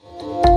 you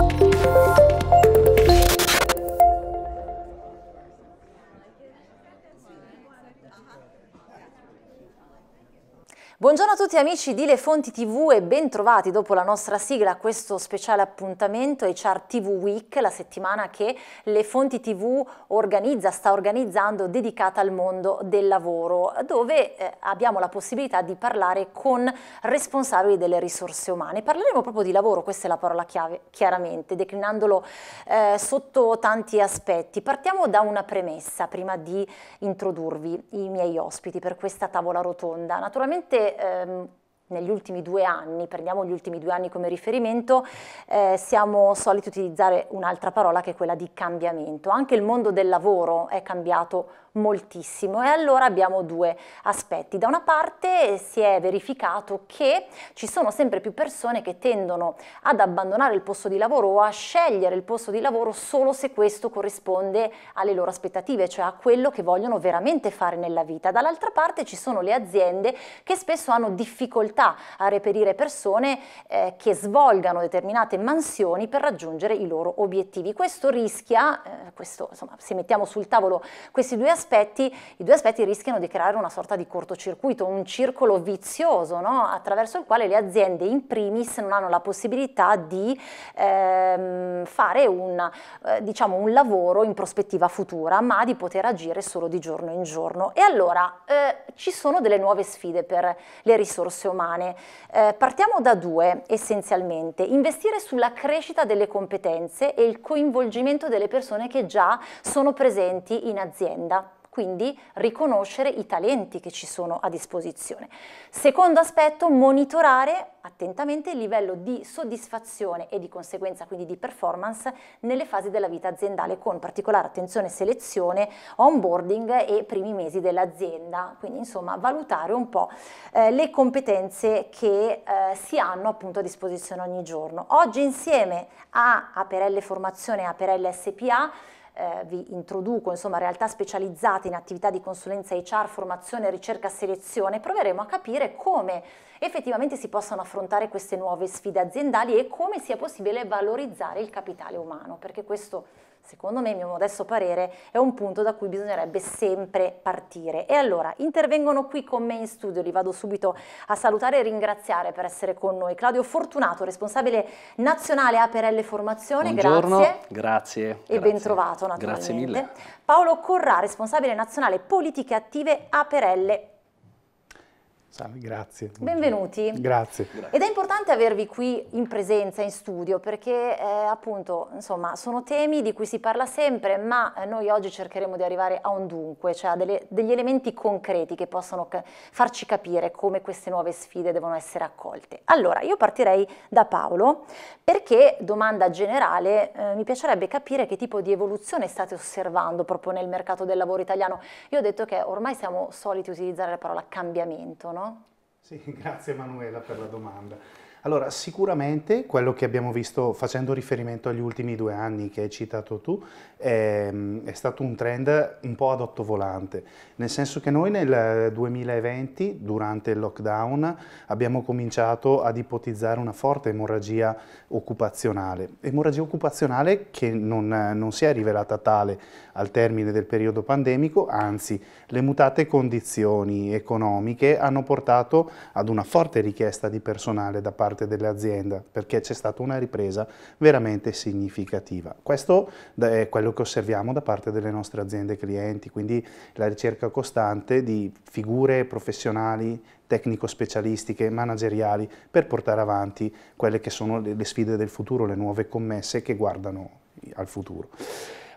Buongiorno a tutti amici di Le Fonti TV e bentrovati dopo la nostra sigla a questo speciale appuntamento HR TV Week, la settimana che Le Fonti TV organizza, sta organizzando dedicata al mondo del lavoro, dove eh, abbiamo la possibilità di parlare con responsabili delle risorse umane. Parleremo proprio di lavoro, questa è la parola chiave, chiaramente, declinandolo eh, sotto tanti aspetti. Partiamo da una premessa prima di introdurvi i miei ospiti per questa tavola rotonda. Naturalmente um, negli ultimi due anni, prendiamo gli ultimi due anni come riferimento, eh, siamo soliti utilizzare un'altra parola che è quella di cambiamento. Anche il mondo del lavoro è cambiato moltissimo e allora abbiamo due aspetti. Da una parte si è verificato che ci sono sempre più persone che tendono ad abbandonare il posto di lavoro o a scegliere il posto di lavoro solo se questo corrisponde alle loro aspettative, cioè a quello che vogliono veramente fare nella vita. Dall'altra parte ci sono le aziende che spesso hanno difficoltà difficoltà a reperire persone eh, che svolgano determinate mansioni per raggiungere i loro obiettivi. Questo rischia, eh, questo, insomma, se mettiamo sul tavolo questi due aspetti, i due aspetti rischiano di creare una sorta di cortocircuito, un circolo vizioso no? attraverso il quale le aziende in primis non hanno la possibilità di ehm, fare un, eh, diciamo un lavoro in prospettiva futura, ma di poter agire solo di giorno in giorno. E allora eh, ci sono delle nuove sfide per le risorse umane umane. Eh, partiamo da due essenzialmente, investire sulla crescita delle competenze e il coinvolgimento delle persone che già sono presenti in azienda quindi riconoscere i talenti che ci sono a disposizione. Secondo aspetto, monitorare attentamente il livello di soddisfazione e di conseguenza quindi di performance nelle fasi della vita aziendale con particolare attenzione selezione, onboarding e primi mesi dell'azienda, quindi insomma valutare un po' eh, le competenze che eh, si hanno appunto a disposizione ogni giorno. Oggi insieme a Aperelle Formazione e Aperelle SPA eh, vi introduco insomma realtà specializzate in attività di consulenza HR, formazione, ricerca, selezione, proveremo a capire come effettivamente si possano affrontare queste nuove sfide aziendali e come sia possibile valorizzare il capitale umano, perché questo secondo me, il mio modesto parere, è un punto da cui bisognerebbe sempre partire. E allora, intervengono qui con me in studio, li vado subito a salutare e ringraziare per essere con noi. Claudio Fortunato, responsabile nazionale APRL Formazione, Buongiorno, grazie. Grazie. E grazie. ben trovato naturalmente. Grazie mille. Paolo Corrà, responsabile nazionale politiche attive APRL Salve, grazie. Benvenuti. Grazie. Ed è importante avervi qui in presenza, in studio, perché eh, appunto, insomma, sono temi di cui si parla sempre, ma eh, noi oggi cercheremo di arrivare a un dunque, cioè a delle, degli elementi concreti che possono farci capire come queste nuove sfide devono essere accolte. Allora, io partirei da Paolo, perché, domanda generale, eh, mi piacerebbe capire che tipo di evoluzione state osservando proprio nel mercato del lavoro italiano. Io ho detto che ormai siamo soliti utilizzare la parola cambiamento, no? Sì, grazie Emanuela per la domanda. Allora, sicuramente quello che abbiamo visto facendo riferimento agli ultimi due anni che hai citato tu è, ehm, è stato un trend un po' ad otto volante, nel senso che noi nel 2020, durante il lockdown, abbiamo cominciato ad ipotizzare una forte emorragia occupazionale, emorragia occupazionale che non, non si è rivelata tale al termine del periodo pandemico, anzi le mutate condizioni economiche hanno portato ad una forte richiesta di personale da parte parte dell'azienda perché c'è stata una ripresa veramente significativa. Questo è quello che osserviamo da parte delle nostre aziende clienti, quindi la ricerca costante di figure professionali tecnico-specialistiche, manageriali, per portare avanti quelle che sono le sfide del futuro, le nuove commesse che guardano al futuro.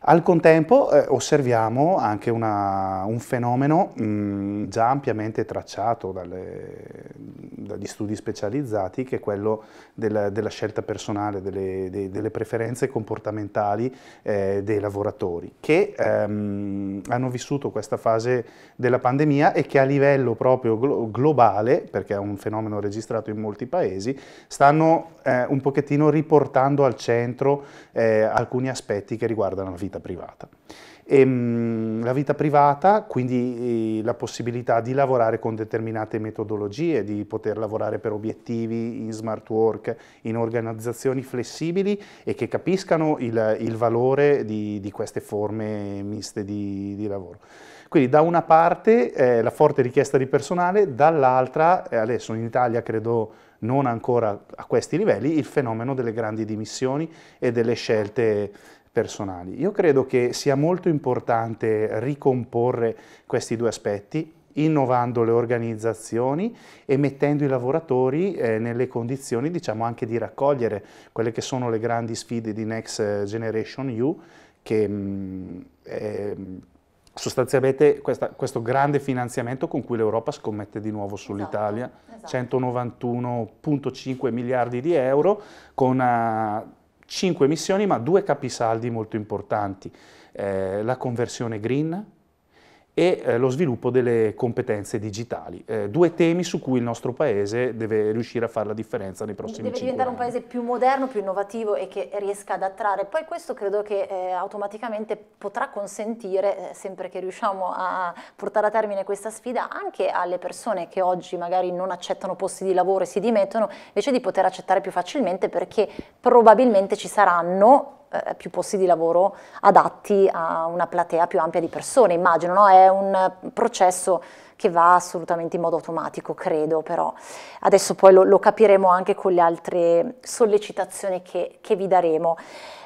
Al contempo eh, osserviamo anche una, un fenomeno mh, mm, già ampiamente tracciato dalle, dagli studi specializzati, che è quello del, della scelta personale, delle, de, delle preferenze comportamentali eh, dei lavoratori, che ehm, hanno vissuto questa fase della pandemia e che a livello proprio glo globale, perché è un fenomeno registrato in molti paesi, stanno eh, un pochettino riportando al centro eh, alcuni aspetti che riguardano la vita vita privata. E, ehm, mh, la vita privata, quindi eh, la possibilità di lavorare con determinate metodologie, di poter lavorare per obiettivi in smart work, in organizzazioni flessibili e che capiscano il, il valore di, di, queste forme miste di, di lavoro. Quindi da una parte eh, la forte richiesta di personale, dall'altra, eh, adesso in Italia credo non ancora a questi livelli, il fenomeno delle grandi dimissioni e delle scelte personali. Io credo che sia molto importante ricomporre questi due aspetti, innovando le organizzazioni e mettendo i lavoratori eh, nelle condizioni diciamo anche di raccogliere quelle che sono le grandi sfide di Next eh, Generation EU che mh, mm, è, mm, sostanzialmente questa, questo grande finanziamento con cui l'Europa scommette di nuovo sull'Italia, esatto, esatto. 191,5 miliardi di euro con una eh, 5 missioni ma due capisaldi molto importanti, eh, la conversione green e eh, lo sviluppo delle competenze digitali. Eh, due temi su cui il nostro paese deve riuscire a fare la differenza nei prossimi deve anni. Deve diventare un paese più moderno, più innovativo e che riesca ad attrarre. Poi questo credo che eh, automaticamente potrà consentire, eh, sempre che riusciamo a portare a termine questa sfida, anche alle persone che oggi magari non accettano posti di lavoro e si dimettono, invece di poter accettare più facilmente perché probabilmente ci saranno eh, più posti di lavoro adatti a una platea più ampia di persone, immagino, no? è un processo che va assolutamente in modo automatico, credo, però adesso poi lo, lo capiremo anche con le altre sollecitazioni che, che vi daremo.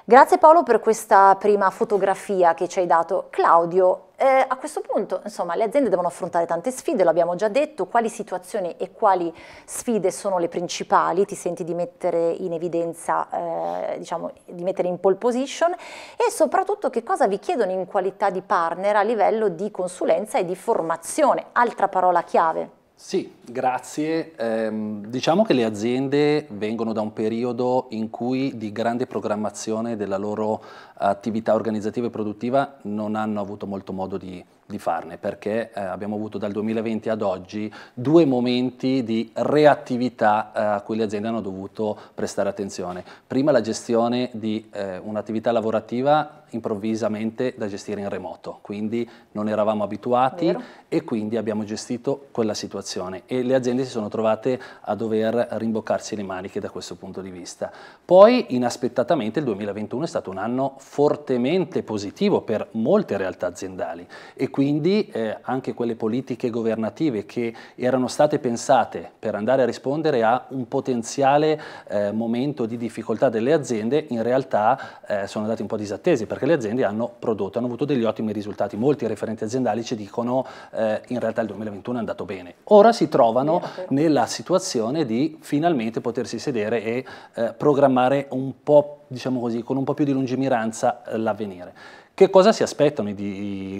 Grazie Paolo per questa prima fotografia che ci hai dato. Claudio, eh, a questo punto, insomma, le aziende devono affrontare tante sfide, l'abbiamo già detto, quali situazioni e quali sfide sono le principali, ti senti di mettere in evidenza, eh, diciamo, di mettere in pole position e soprattutto che cosa vi chiedono in qualità di partner a livello di consulenza e di formazione altra parola chiave. Sì, grazie. Eh, diciamo che le aziende vengono da un periodo in cui di grande programmazione della loro attività organizzativa e produttiva non hanno avuto molto modo di di farne perché eh, abbiamo avuto dal 2020 ad oggi due momenti di reattività eh, a cui le aziende hanno dovuto prestare attenzione. Prima la gestione di eh, un'attività lavorativa improvvisamente da gestire in remoto, quindi non eravamo abituati Vero. e quindi abbiamo gestito quella situazione e le aziende si sono trovate a dover rimboccarsi le maniche da questo punto di vista. Poi inaspettatamente il 2021 è stato un anno fortemente positivo per molte realtà aziendali e quindi quindi eh, anche quelle politiche governative che erano state pensate per andare a rispondere a un potenziale eh, momento di difficoltà delle aziende in realtà eh, sono andate un po' disattese perché le aziende hanno prodotto, hanno avuto degli ottimi risultati. Molti referenti aziendali ci dicono eh, in realtà il 2021 è andato bene. Ora si trovano nella situazione di finalmente potersi sedere e eh, programmare un po' più diciamo così, con un po' più di lungimiranza eh, l'avvenire. Che cosa si aspettano i,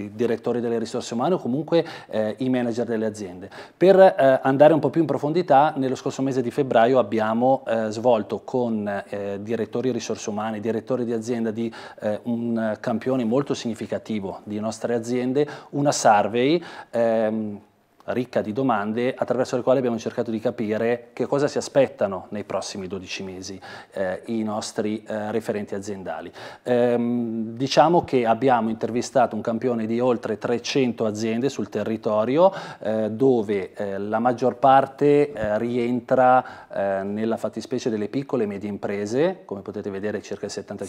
i, direttori delle risorse umane o comunque eh, i manager delle aziende? Per eh, andare un po' più in profondità, nello scorso mese di febbraio abbiamo eh, svolto con eh, direttori risorse umane, direttori di azienda di eh, un campione molto significativo di nostre aziende, una survey. Ehm, ricca di domande attraverso le quali abbiamo cercato di capire che cosa si aspettano nei prossimi 12 mesi eh, i nostri eh, referenti aziendali. Ehm, diciamo che abbiamo intervistato un campione di oltre 300 aziende sul territorio eh, dove eh, la maggior parte eh, rientra eh, nella fattispecie delle piccole e medie imprese, come potete vedere circa il 75%,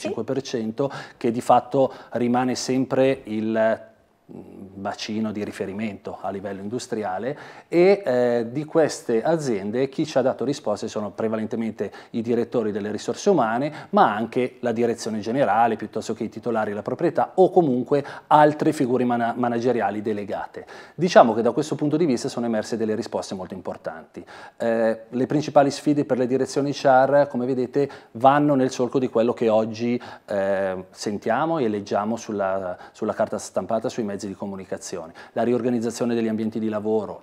sì. che di fatto rimane sempre il bacino di riferimento a livello industriale e eh, di queste aziende chi ci ha dato risposte sono prevalentemente i direttori delle risorse umane ma anche la direzione generale piuttosto che i titolari della proprietà o comunque altre figure man manageriali delegate. Diciamo che da questo punto di vista sono emerse delle risposte molto importanti. Eh, le principali sfide per le direzioni CHAR come vedete vanno nel solco di quello che oggi eh, sentiamo e leggiamo sulla, sulla carta stampata sui mezzi mezzi di comunicazione, la riorganizzazione degli ambienti di lavoro,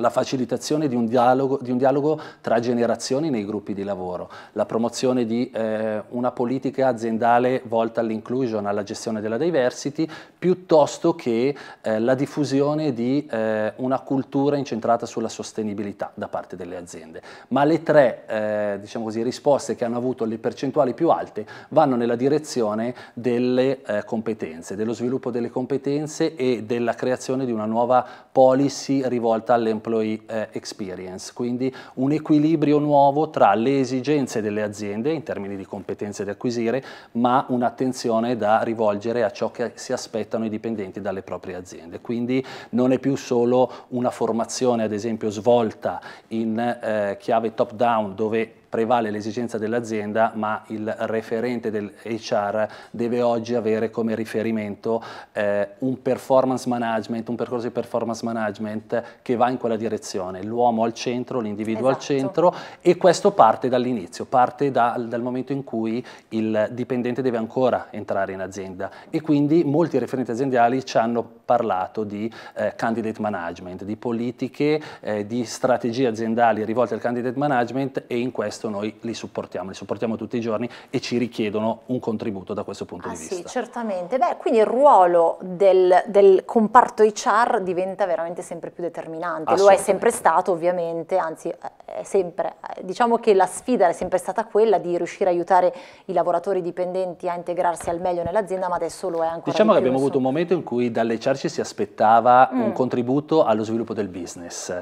la facilitazione di un, dialogo, di un, dialogo, tra generazioni nei gruppi di lavoro, la promozione di eh, una politica aziendale volta all'inclusion, alla gestione della diversity, piuttosto che eh, la diffusione di eh, una cultura incentrata sulla sostenibilità da parte delle aziende. Ma le tre eh, diciamo così, risposte che hanno avuto le percentuali più alte vanno nella direzione delle eh, competenze, dello sviluppo delle competenze e della creazione di una nuova policy rivolta all'employability employee eh, experience, quindi un equilibrio nuovo tra le esigenze delle aziende in termini di competenze da acquisire, ma un'attenzione da rivolgere a ciò che si aspettano i dipendenti dalle proprie aziende. Quindi non è più solo una formazione, ad esempio, svolta in eh, chiave top-down, dove prevale l'esigenza dell'azienda, ma il referente del HR deve oggi avere come riferimento eh, un performance management, un percorso di performance management che va in quella direzione, l'uomo al centro, l'individuo esatto. al centro e questo parte dall'inizio, parte da, dal momento in cui il dipendente deve ancora entrare in azienda e quindi molti referenti aziendali ci hanno parlato di eh, candidate management, di politiche, eh, di strategie aziendali rivolte al candidate management e in questo questo noi li supportiamo, li supportiamo tutti i giorni e ci richiedono un contributo da questo punto ah, di sì, vista. Sì, certamente. Beh, quindi il ruolo del, del comparto HR diventa veramente sempre più determinante, lo è sempre stato ovviamente, anzi è sempre, eh, diciamo che la sfida è sempre stata quella di riuscire a aiutare i lavoratori dipendenti a integrarsi al meglio nell'azienda, ma adesso lo è ancora Diciamo che abbiamo avuto un momento in cui dalle HR ci si aspettava mm. un contributo allo sviluppo del business.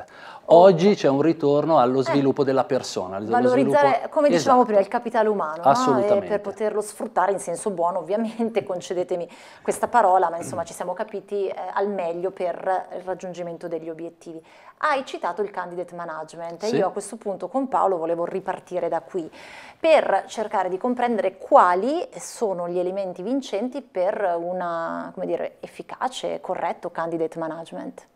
Oggi c'è un ritorno allo sviluppo eh, della persona. Valorizzare, sviluppo... come esatto. dicevamo esatto. prima, il capitale umano. No? per poterlo sfruttare in senso buono, ovviamente, concedetemi questa parola, ma insomma ci siamo capiti eh, al meglio per il raggiungimento degli obiettivi. Hai citato il candidate management sì. e io a questo punto con Paolo volevo ripartire da qui per cercare di comprendere quali sono gli elementi vincenti per una, come dire, efficace, corretto candidate management.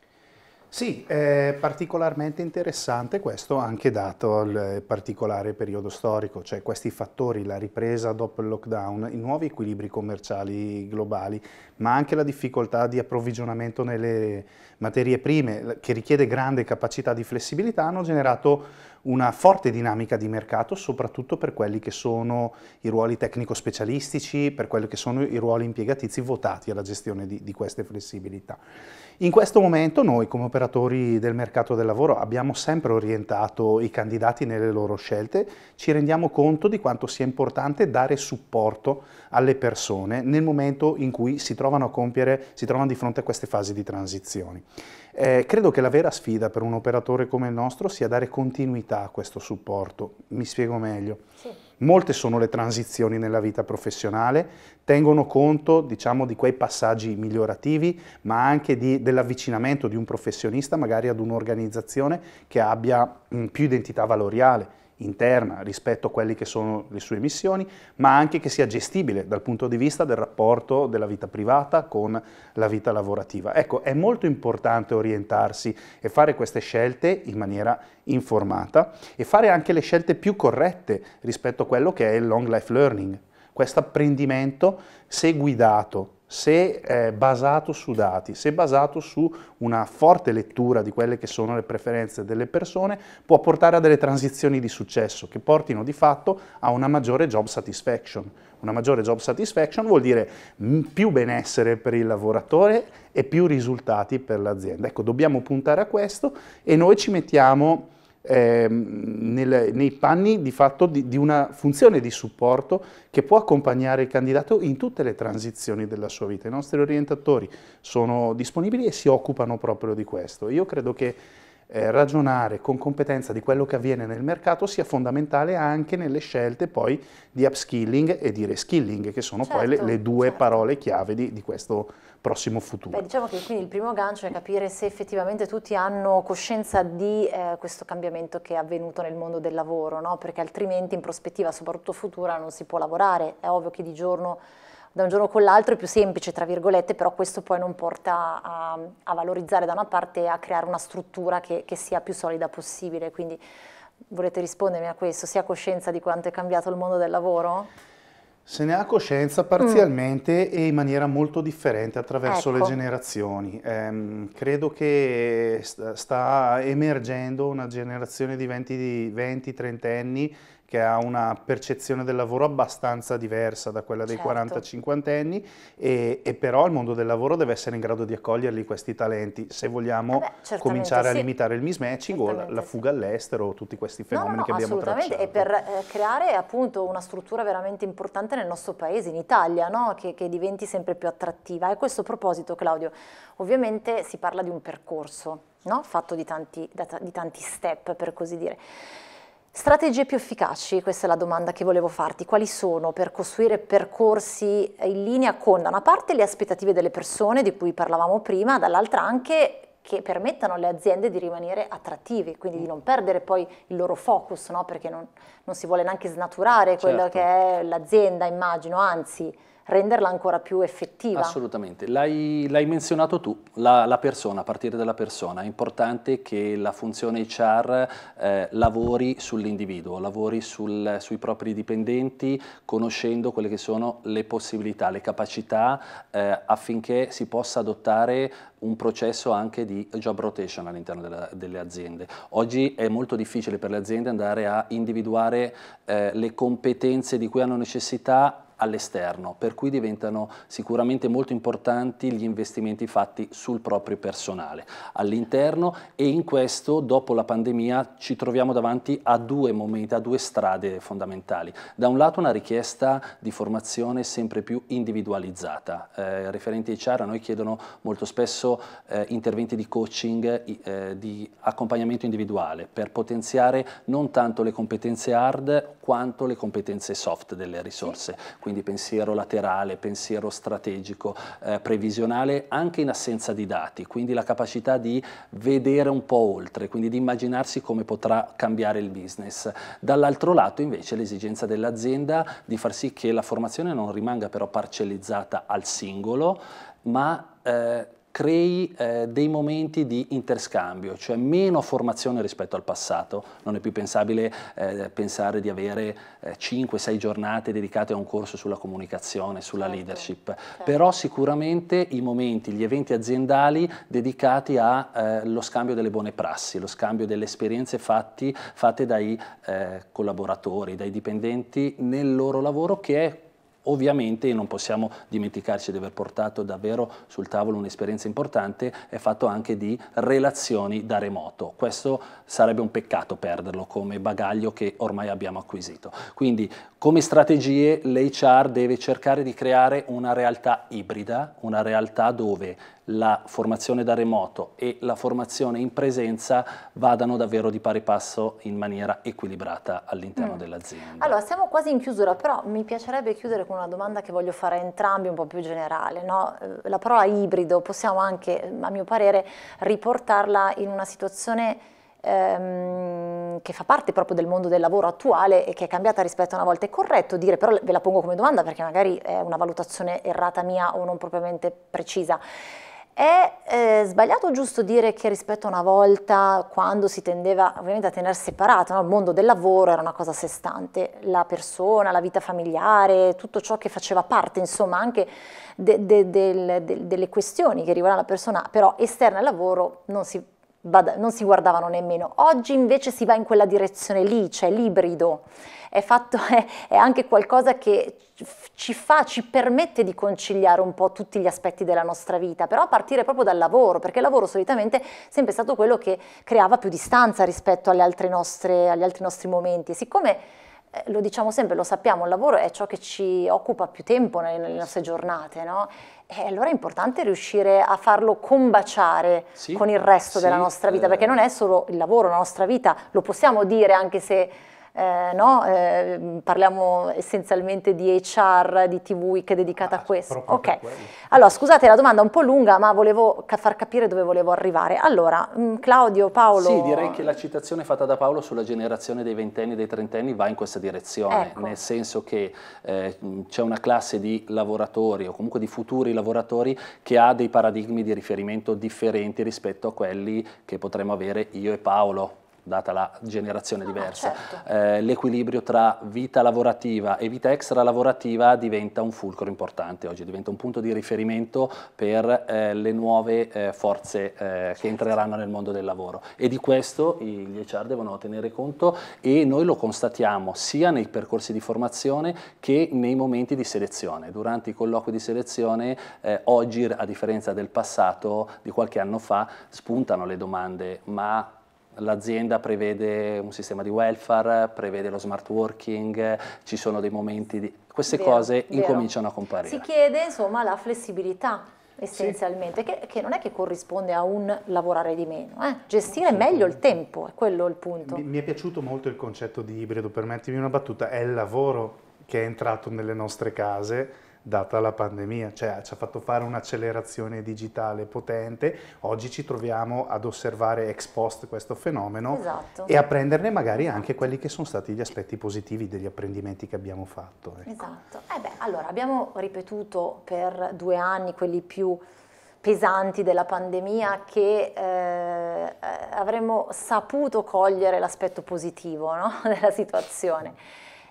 Sì, è particolarmente interessante questo anche dato il particolare periodo storico, cioè questi fattori, la ripresa dopo il lockdown, i nuovi equilibri commerciali globali, ma anche la difficoltà di approvvigionamento nelle materie prime che richiede grande capacità di flessibilità hanno generato una forte dinamica di mercato soprattutto per quelli che sono i ruoli tecnico-specialistici, per quelli che sono i ruoli impiegatizi votati alla gestione di, di queste flessibilità. In questo momento noi come operatori del mercato del lavoro abbiamo sempre orientato i candidati nelle loro scelte, ci rendiamo conto di quanto sia importante dare supporto alle persone nel momento in cui si trovano a compiere, si trovano di fronte a queste fasi di transizioni. Eh, credo che la vera sfida per un operatore come il nostro sia dare continuità a questo supporto. Mi spiego meglio. Sì. Molte sono le transizioni nella vita professionale, tengono conto diciamo, di quei passaggi migliorativi, ma anche di, dell'avvicinamento di un professionista magari ad un'organizzazione che abbia mh, più identità valoriale interna rispetto a quelle che sono le sue missioni, ma anche che sia gestibile dal punto di vista del rapporto della vita privata con la vita lavorativa. Ecco, è molto importante orientarsi e fare queste scelte in maniera informata e fare anche le scelte più corrette rispetto a quello che è il long life learning, questo apprendimento se guidato se è eh, basato su dati, se è basato su una forte lettura di quelle che sono le preferenze delle persone, può portare a delle transizioni di successo che portino di fatto a una maggiore job satisfaction. Una maggiore job satisfaction vuol dire mm, più benessere per il lavoratore e più risultati per l'azienda. Ecco, dobbiamo puntare a questo e noi ci mettiamo ehm, nel, nei panni di fatto di, di una funzione di supporto che può accompagnare il candidato in tutte le transizioni della sua vita. I nostri orientatori sono disponibili e si occupano proprio di questo. Io credo che eh, ragionare con competenza di quello che avviene nel mercato sia fondamentale anche nelle scelte poi di upskilling e di reskilling, che sono certo, poi le, certo, le due certo. parole chiave di, di, questo prossimo futuro. Beh, diciamo che quindi il primo gancio è capire se effettivamente tutti hanno coscienza di eh, questo cambiamento che è avvenuto nel mondo del lavoro, no? perché altrimenti in prospettiva, soprattutto futura, non si può lavorare. È ovvio che di giorno da un giorno con l'altro è più semplice, tra virgolette, però questo poi non porta a, a valorizzare da una parte e a creare una struttura che, che sia più solida possibile. Quindi volete rispondermi a questo? Si ha coscienza di quanto è cambiato il mondo del lavoro? Se ne ha coscienza parzialmente mm. e in maniera molto differente attraverso ecco. le generazioni. Ehm, credo che sta emergendo una generazione di 20-30 anni che ha una percezione del lavoro abbastanza diversa da quella dei certo. 40-50 anni e, e, però il mondo del lavoro deve essere in grado di accoglierli questi talenti se vogliamo eh beh, cominciare sì. a limitare il mismatching o la, la fuga sì. all'estero o tutti questi fenomeni no, no, che abbiamo assolutamente. Assolutamente, e per eh, creare appunto una struttura veramente importante nel nostro paese, in Italia, che, che diventi sempre più attrattiva. E a questo proposito Claudio, ovviamente si parla di un percorso, fatto di tanti, da, di tanti step per così dire. Strategie più efficaci, questa è la domanda che volevo farti, quali sono per costruire percorsi in linea con da una parte le aspettative delle persone di cui parlavamo prima, dall'altra anche che permettano alle aziende di rimanere attrattive, quindi di mm. non perdere poi il loro focus, no? perché non, non, si vuole neanche snaturare quello certo. che è l'azienda, immagino, anzi renderla ancora più effettiva. Assolutamente, l'hai, menzionato tu, la, la, persona, a partire dalla persona, è importante che la funzione HR eh, lavori sull'individuo, lavori sul, sui propri dipendenti, conoscendo quelle che sono le possibilità, le capacità eh, affinché si possa adottare un processo anche di job rotation all'interno delle aziende. Oggi è molto difficile per le aziende andare a individuare eh, le competenze di cui hanno necessità all'esterno, per cui diventano sicuramente molto importanti gli investimenti fatti sul proprio personale all'interno e in questo dopo la pandemia ci troviamo davanti a due momenti, a due strade fondamentali. Da un lato una richiesta di formazione sempre più individualizzata, eh, referenti HR a noi chiedono molto spesso eh, interventi di coaching, eh, di accompagnamento individuale per potenziare non tanto le competenze hard quanto le competenze soft delle risorse. Quindi quindi pensiero laterale, pensiero strategico, eh, previsionale, anche in assenza di dati, quindi la capacità di vedere un po' oltre, quindi di immaginarsi come potrà cambiare il business. Dall'altro lato invece l'esigenza dell'azienda di far sì che la formazione non rimanga però parcellizzata al singolo, ma eh, crei eh, dei momenti di interscambio, cioè meno formazione rispetto al passato. Non è più pensabile eh, pensare di avere eh, 5-6 giornate dedicate a un corso sulla comunicazione, sulla certo, leadership, certo. però sicuramente i momenti, gli eventi aziendali dedicati allo eh, scambio delle buone prassi, lo scambio delle esperienze fatti, fatte dai eh, collaboratori, dai dipendenti nel loro lavoro che è Ovviamente non possiamo dimenticarci di aver portato davvero sul tavolo un'esperienza importante, è fatto anche di relazioni da remoto. Questo sarebbe un peccato perderlo come bagaglio che ormai abbiamo acquisito. Quindi come strategie l'HR deve cercare di creare una realtà ibrida, una realtà dove la formazione da remoto e la formazione in presenza vadano davvero di pari passo in maniera equilibrata all'interno mm. dell'azienda. Allora, siamo quasi in chiusura, però mi piacerebbe chiudere con una domanda che voglio fare a entrambi un po' più generale. No? Eh, la parola ibrido possiamo anche, a mio parere, riportarla in una situazione ehm, che fa parte proprio del mondo del lavoro attuale e che è cambiata rispetto a una volta, è corretto dire, però ve la pongo come domanda perché magari è una valutazione errata mia o non propriamente precisa. È eh, sbagliato o giusto dire che rispetto a una volta, quando si tendeva ovviamente a tenere separato, no? il mondo del lavoro era una cosa a sé stante, la persona, la vita familiare, tutto ciò che faceva parte insomma anche de de del, de delle questioni che riguardano la persona, però esterna al lavoro non si non si guardavano nemmeno. Oggi invece si va in quella direzione lì, c'è cioè l'ibrido, è, fatto, è, è anche qualcosa che ci fa, ci permette di conciliare un po' tutti gli aspetti della nostra vita, però a partire proprio dal lavoro, perché il lavoro solitamente è sempre stato quello che creava più distanza rispetto nostre, agli altri nostri momenti. E siccome eh, lo diciamo sempre, lo sappiamo, il lavoro è ciò che ci occupa più tempo nelle, nelle nostre giornate, no? E allora è importante riuscire a farlo combaciare sì, con il resto sì, della nostra vita, eh. perché non è solo il lavoro, la nostra vita, lo possiamo dire anche se eh, no? eh, parliamo essenzialmente di HR, di TV che è dedicata ah, a questo. Ok, allora scusate la domanda è un po' lunga ma volevo ca far capire dove volevo arrivare. Allora, mh, mm, Claudio, Paolo... Sì, direi che la citazione fatta da Paolo sulla generazione dei ventenni e dei trentenni va in questa direzione, ecco. nel senso che eh, mm, c'è una classe di lavoratori o comunque di futuri lavoratori che ha dei paradigmi di riferimento differenti rispetto a quelli che potremmo avere io e Paolo data la generazione ah, diversa, certo. eh, l'equilibrio tra vita lavorativa e vita extra lavorativa diventa un fulcro importante oggi, diventa un punto di riferimento per eh, le nuove eh, forze eh, certo. che entreranno nel mondo del lavoro e di questo gli HR devono tenere conto e noi lo constatiamo sia nei percorsi di formazione che nei momenti di selezione. Durante i colloqui di selezione eh, oggi, a differenza del passato, di qualche anno fa, spuntano le domande ma L'azienda prevede un sistema di welfare, prevede lo smart working, ci sono dei momenti di... Queste vero, cose vero. incominciano a comparire. Si chiede insomma la flessibilità essenzialmente, sì. che, che, non è che corrisponde a un lavorare di meno, eh? gestire meglio il tempo, è quello il punto. Mi, mi è piaciuto molto il concetto di ibrido, permettimi una battuta, è il lavoro che è entrato nelle nostre case data la pandemia, cioè ci ha fatto fare un'accelerazione digitale potente, oggi ci troviamo ad osservare ex post questo fenomeno esatto. e a prenderne magari anche quelli che sono stati gli aspetti positivi degli apprendimenti che abbiamo fatto. Ecco. Esatto, eh beh, allora abbiamo ripetuto per due anni quelli più pesanti della pandemia che eh, eh avremmo saputo cogliere l'aspetto positivo no? della situazione.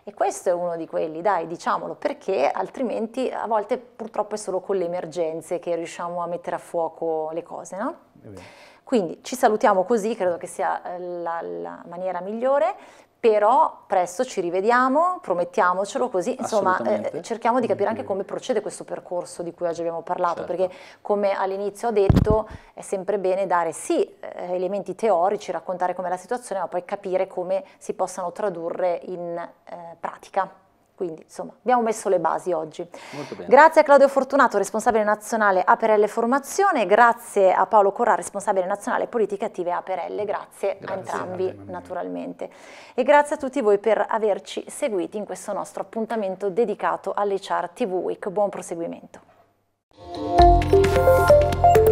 E questo è uno di quelli, dai, diciamolo, perché altrimenti a volte purtroppo è solo con le emergenze che riusciamo a mettere a fuoco le cose, no? Quindi ci salutiamo così, credo che sia eh, la, la maniera migliore però presto ci rivediamo, promettiamocelo così, insomma eh, cerchiamo di capire anche mm-hmm. come procede questo percorso di cui oggi abbiamo parlato, certo. perché come all'inizio ho detto è sempre bene dare sì eh, elementi teorici, raccontare com'è la situazione, ma poi capire come si possano tradurre in eh, pratica. Quindi insomma abbiamo messo le basi oggi. Grazie a Claudio Fortunato, responsabile nazionale APRL Formazione, grazie a Paolo Corrà, responsabile nazionale politiche attive APRL, grazie, grazie a entrambi grazie. naturalmente. E grazie a tutti voi per averci seguiti in questo nostro appuntamento dedicato all'HR TV Week. Buon proseguimento.